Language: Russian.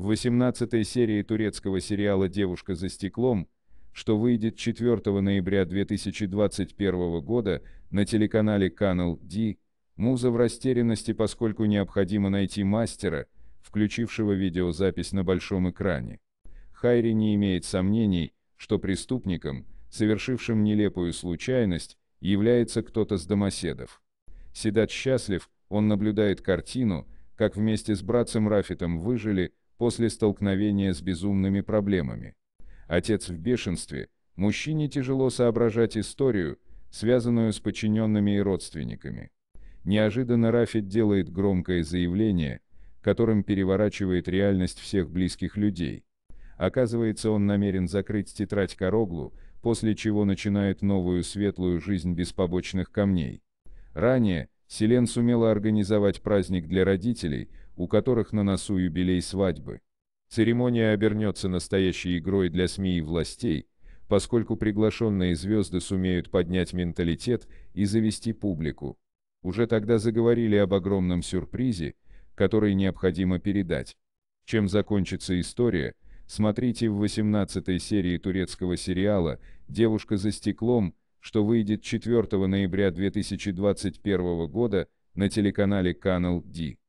в 18 серии турецкого сериала «Девушка за стеклом», что выйдет 4 ноября 2021 года на телеканале Канал D, Муза в растерянности, поскольку необходимо найти мастера, включившего видеозапись на большом экране. Хайри не имеет сомнений, что преступником, совершившим нелепую случайность, является кто-то с домоседов. Седат счастлив, он наблюдает картину, как вместе с братцем Рафитом выжили, после столкновения с безумными проблемами. Отец в бешенстве, мужчине тяжело соображать историю, связанную с подчиненными и родственниками. Неожиданно Рафит делает громкое заявление, которым переворачивает реальность всех близких людей. Оказывается, он намерен закрыть тетрадь Короглу, после чего начинает новую светлую жизнь без побочных камней. Ранее, Селен сумела организовать праздник для родителей, у которых на носу юбилей свадьбы. Церемония обернется настоящей игрой для СМИ и властей, поскольку приглашенные звезды сумеют поднять менталитет и завести публику. Уже тогда заговорили об огромном сюрпризе, который необходимо передать. Чем закончится история, смотрите в 18 серии турецкого сериала «Девушка за стеклом», что выйдет 4 ноября 2021 года на телеканале Канал D.